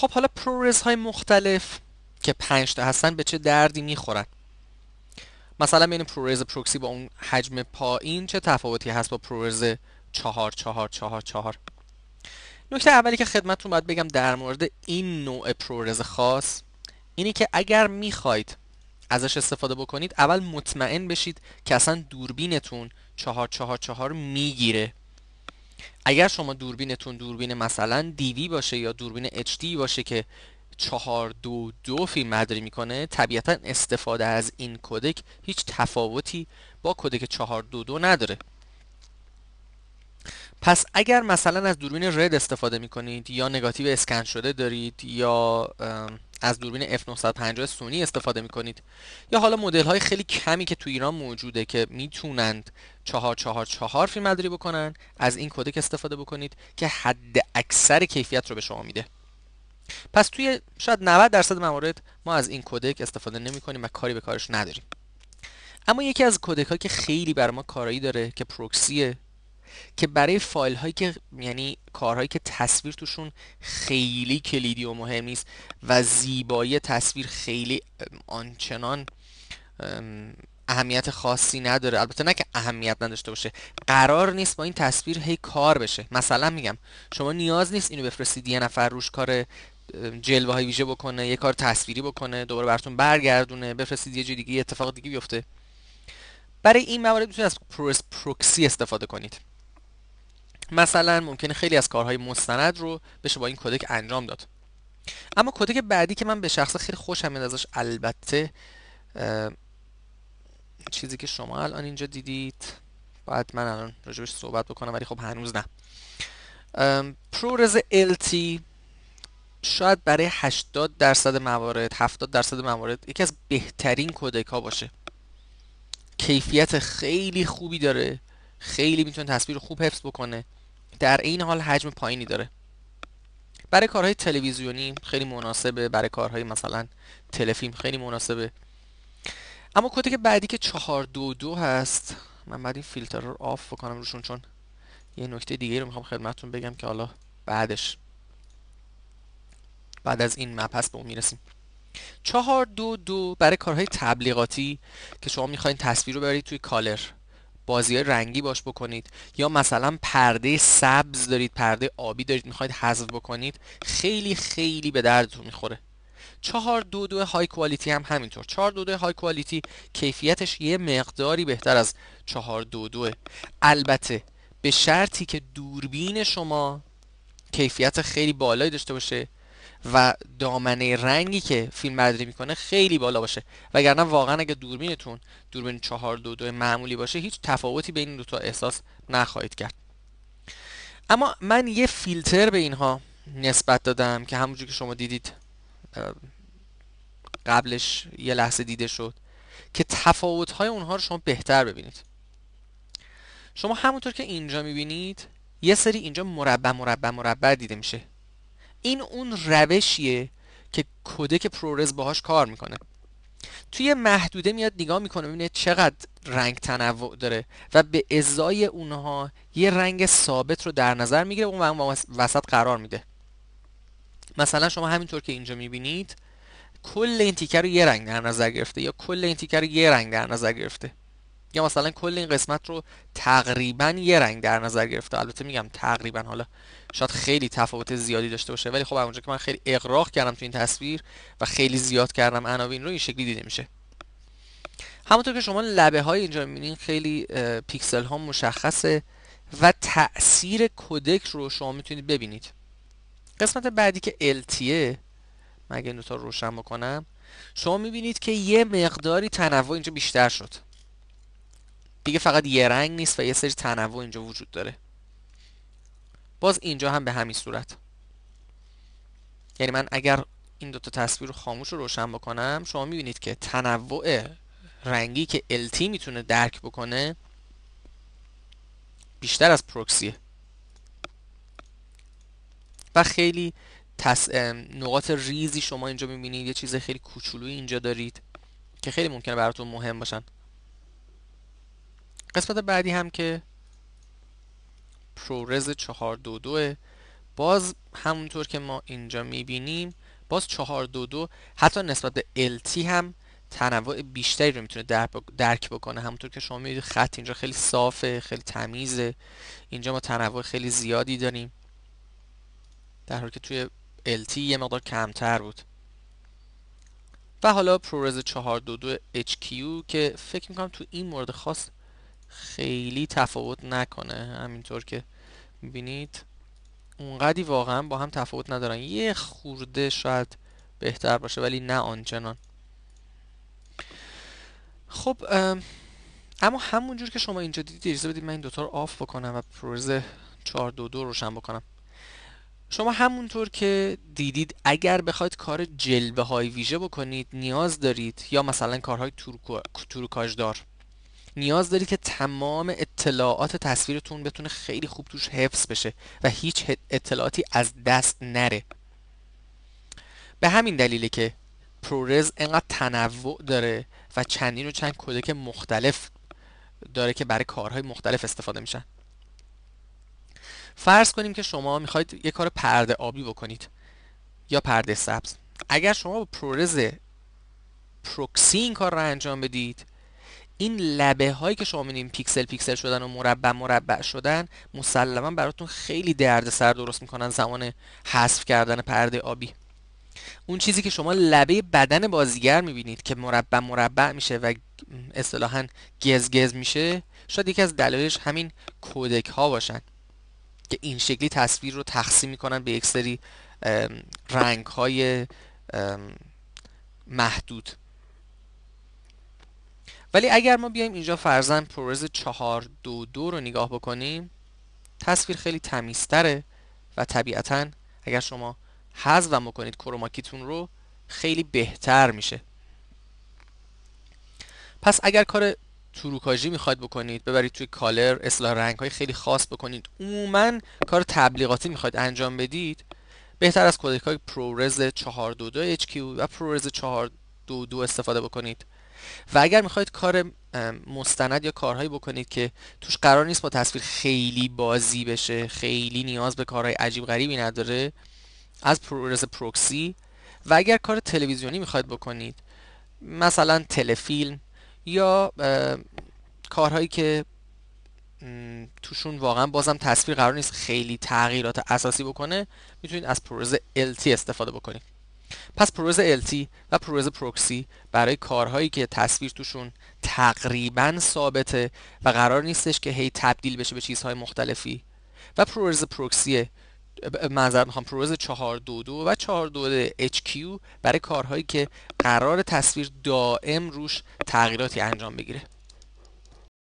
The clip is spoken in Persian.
خب حالا پرورز های مختلف که پنج تا هستن به چه دردی میخورن مثلا بین پرورز پروکسی با اون حجم پایین چه تفاوتی هست با پرورز چهار چهار چهار چهار نکته اولی که خدمتتون باید بگم در مورد این نوع پرورز خاص اینی که اگر میخواید ازش استفاده بکنید اول مطمئن بشید که اصلا دوربینتون چهار چهار چهار میگیره اگر شما دوربینتون دوربین مثلا دیوی باشه یا دوربین HD باشه که چهار دو دو فیلم میکنه طبیعتا استفاده از این کدک هیچ تفاوتی با کدک چهار دو دو نداره پس اگر مثلا از دوربین رد استفاده میکنید یا نگاتیو اسکن شده دارید یا از دوربین F950 سونی استفاده میکنید یا حالا مدل های خیلی کمی که تو ایران موجوده که میتونند 444 فیلم مداری بکنن از این کودک استفاده بکنید که حد اکثر کیفیت رو به شما میده پس توی شاید 90 درصد موارد ما از این کودک استفاده نمی کنیم و کاری به کارش نداریم اما یکی از کودک که خیلی بر ما کارایی داره که پروکسیه که برای فایل هایی که یعنی کارهایی که تصویر توشون خیلی کلیدی و مهم نیست و زیبایی تصویر خیلی آنچنان اهمیت خاصی نداره البته نه که اهمیت نداشته باشه قرار نیست با این تصویر هی کار بشه مثلا میگم شما نیاز نیست اینو بفرستید یه نفر روش کار جلوه های ویژه بکنه یه کار تصویری بکنه دوباره براتون برگردونه بفرستید یه جای دیگه اتفاق دیگه بیفته برای این موارد میتونید از پروکسی استفاده کنید مثلا ممکنه خیلی از کارهای مستند رو بشه با این کودک انجام داد اما کودک بعدی که من به شخص خیلی خوشم میاد ازش البته چیزی که شما الان اینجا دیدید باید من الان راجبش صحبت بکنم ولی خب هنوز نه پرورز LT شاید برای 80 درصد موارد 70 درصد موارد یکی از بهترین کدک ها باشه کیفیت خیلی خوبی داره خیلی میتونه تصویر خوب حفظ بکنه در این حال حجم پایینی داره برای کارهای تلویزیونی خیلی مناسبه برای کارهای مثلا تلفیلم خیلی مناسبه اما کدی که بعدی که 422 هست من بعد این فیلتر رو آف بکنم روشون چون یه نکته دیگه رو میخوام خدمتتون بگم که حالا بعدش بعد از این مپ هست به اون میرسیم 422 برای کارهای تبلیغاتی که شما میخواین تصویر رو ببرید توی کالر بازی رنگی باش بکنید یا مثلا پرده سبز دارید پرده آبی دارید میخواید حذف بکنید خیلی خیلی به دردتون میخوره چهار دو دو های کوالیتی هم همینطور چهار دو های کوالیتی کیفیتش یه مقداری بهتر از چهار دو البته به شرطی که دوربین شما کیفیت خیلی بالایی داشته باشه و دامنه رنگی که فیلم برداری میکنه خیلی بالا باشه وگرنه واقعا اگه دوربینتون دوربین 422 دو دو معمولی باشه هیچ تفاوتی بین این دوتا احساس نخواهید کرد اما من یه فیلتر به اینها نسبت دادم که همونجور که شما دیدید قبلش یه لحظه دیده شد که تفاوت های اونها رو شما بهتر ببینید شما همونطور که اینجا میبینید یه سری اینجا مربع مربع مربع دیده میشه این اون روشیه که کودک پرورز باهاش کار میکنه توی محدوده میاد نگاه میکنه ببینه چقدر رنگ تنوع داره و به ازای اونها یه رنگ ثابت رو در نظر میگیره و اون وسط قرار میده مثلا شما همینطور که اینجا میبینید کل این تیکر رو یه رنگ در نظر گرفته یا کل این تیکر رو یه رنگ در نظر گرفته یا مثلا کل این قسمت رو تقریبا یه رنگ در نظر گرفته البته میگم تقریبا حالا شاید خیلی تفاوت زیادی داشته باشه ولی خب اونجا که من خیلی اقراق کردم تو این تصویر و خیلی زیاد کردم عناوین رو این شکلی دیده میشه همونطور که شما لبه های اینجا میبینین خیلی پیکسل ها مشخصه و تاثیر کودک رو شما میتونید ببینید قسمت بعدی که LTE مگه این دوتا روشن بکنم شما میبینید که یه مقداری تنوع اینجا بیشتر شد دیگه فقط یه رنگ نیست و یه سری تنوع اینجا وجود داره باز اینجا هم به همین صورت یعنی من اگر این دوتا تصویر رو خاموش رو روشن بکنم شما میبینید که تنوع رنگی که LT میتونه درک بکنه بیشتر از پروکسیه و خیلی نقاط ریزی شما اینجا میبینید یه چیز خیلی کوچولوی اینجا دارید که خیلی ممکنه براتون مهم باشن قسمت بعدی هم که پرورز 422 باز همونطور که ما اینجا میبینیم باز 422 حتی نسبت به LT هم تنوع بیشتری رو میتونه درک بکنه همونطور که شما میدید خط اینجا خیلی صافه خیلی تمیزه اینجا ما تنوع خیلی زیادی داریم در حالی که توی LT یه مقدار کمتر بود و حالا پرورز 422 HQ که فکر میکنم تو این مورد خاص خیلی تفاوت نکنه همینطور که میبینید اونقدی واقعا با هم تفاوت ندارن یه خورده شاید بهتر باشه ولی نه آنچنان خب اما همونجور که شما اینجا دیدید اجازه بدید من این دوتا رو آف بکنم و پروژه 422 روشن بکنم شما همونطور که دیدید اگر بخواید کار جلوه های ویژه بکنید نیاز دارید یا مثلا کارهای دار نیاز دارید که تمام اطلاعات تصویرتون بتونه خیلی خوب توش حفظ بشه و هیچ اطلاعاتی از دست نره به همین دلیله که پرورز انقدر تنوع داره و چندین و چند کودک مختلف داره که برای کارهای مختلف استفاده میشن فرض کنیم که شما میخواید یه کار پرده آبی بکنید یا پرده سبز اگر شما با پرورز پروکسی این کار رو انجام بدید این لبه هایی که شما میبینید پیکسل پیکسل شدن و مربع مربع شدن مسلما براتون خیلی دردسر درست میکنن زمان حذف کردن پرده آبی اون چیزی که شما لبه بدن بازیگر میبینید که مربع مربع میشه و اصطلاحا گز گز میشه شاید یکی از دلایلش همین کودک ها باشن که این شکلی تصویر رو تقسیم میکنن به یک سری رنگ های محدود ولی اگر ما بیایم اینجا فرزن پرورز چهار رو نگاه بکنیم تصویر خیلی تمیزتره و طبیعتا اگر شما حذف بکنید کروماکیتون رو خیلی بهتر میشه پس اگر کار توروکاژی میخواید بکنید ببرید توی کالر اصلاح رنگ های خیلی خاص بکنید عموما کار تبلیغاتی میخواید انجام بدید بهتر از کودک های پرورز 422 HQ و پرورز 422 استفاده بکنید و اگر میخواید کار مستند یا کارهایی بکنید که توش قرار نیست با تصویر خیلی بازی بشه خیلی نیاز به کارهای عجیب غریبی نداره از پرورز پروکسی و اگر کار تلویزیونی میخواید بکنید مثلا تلفیلم یا کارهایی که توشون واقعا بازم تصویر قرار نیست خیلی تغییرات اساسی بکنه میتونید از پروز LT استفاده بکنید پس پروز LT و پروز پروکسی برای کارهایی که تصویر توشون تقریبا ثابته و قرار نیستش که هی تبدیل بشه به چیزهای مختلفی و پروز پروکسی منظر میخوام پروز 422 و 422 HQ برای کارهایی که قرار تصویر دائم روش تغییراتی انجام بگیره